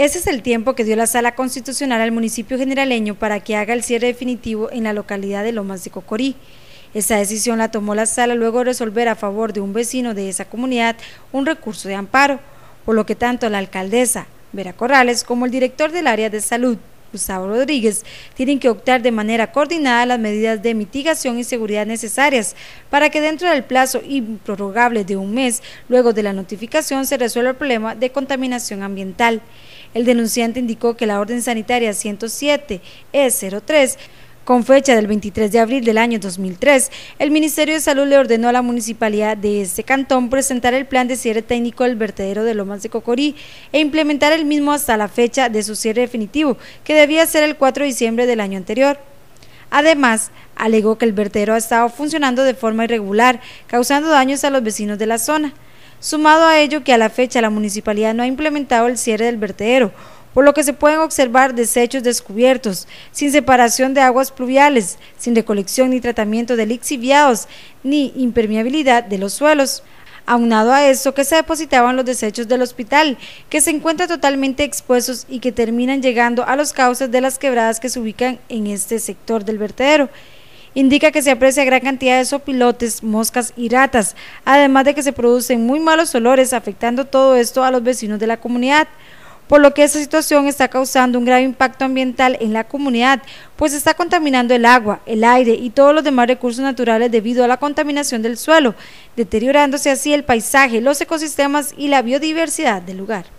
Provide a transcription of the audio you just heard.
Ese es el tiempo que dio la Sala Constitucional al municipio generaleño para que haga el cierre definitivo en la localidad de Lomas de Cocorí. Esa decisión la tomó la sala luego de resolver a favor de un vecino de esa comunidad un recurso de amparo, por lo que tanto la alcaldesa Vera Corrales como el director del área de salud, Gustavo Rodríguez, tienen que optar de manera coordinada las medidas de mitigación y seguridad necesarias para que dentro del plazo improrrogable de un mes, luego de la notificación, se resuelva el problema de contaminación ambiental. El denunciante indicó que la orden sanitaria 107E03 e con fecha del 23 de abril del año 2003, el Ministerio de Salud le ordenó a la municipalidad de este cantón presentar el plan de cierre técnico del vertedero de Lomas de Cocorí e implementar el mismo hasta la fecha de su cierre definitivo, que debía ser el 4 de diciembre del año anterior. Además, alegó que el vertedero ha estado funcionando de forma irregular, causando daños a los vecinos de la zona sumado a ello que a la fecha la municipalidad no ha implementado el cierre del vertedero, por lo que se pueden observar desechos descubiertos, sin separación de aguas pluviales, sin recolección ni tratamiento de lixiviados, ni impermeabilidad de los suelos. Aunado a esto, que se depositaban los desechos del hospital, que se encuentran totalmente expuestos y que terminan llegando a los cauces de las quebradas que se ubican en este sector del vertedero indica que se aprecia gran cantidad de sopilotes, moscas y ratas, además de que se producen muy malos olores, afectando todo esto a los vecinos de la comunidad por lo que esta situación está causando un grave impacto ambiental en la comunidad, pues está contaminando el agua, el aire y todos los demás recursos naturales debido a la contaminación del suelo, deteriorándose así el paisaje, los ecosistemas y la biodiversidad del lugar.